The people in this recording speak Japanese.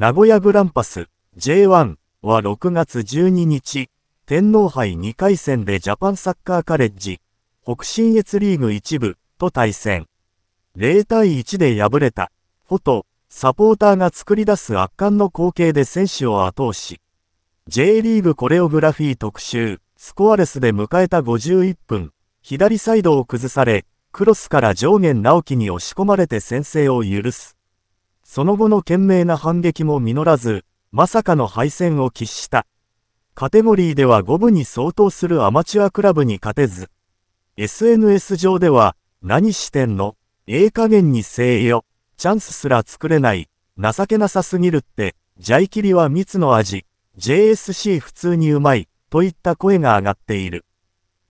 名古屋グランパス J1 は6月12日、天皇杯2回戦でジャパンサッカーカレッジ、北信越リーグ1部と対戦。0対1で敗れた、フォト、サポーターが作り出す圧巻の光景で選手を後押し。J リーグコレオグラフィー特集、スコアレスで迎えた51分、左サイドを崩され、クロスから上限直樹に押し込まれて先制を許す。その後の懸命な反撃も実らず、まさかの敗戦を喫した。カテゴリーでは5部に相当するアマチュアクラブに勝てず、SNS 上では、何してんのええ加減にせえよ。チャンスすら作れない。情けなさすぎるって、ジャイキリは蜜の味。JSC 普通にうまい。といった声が上がっている。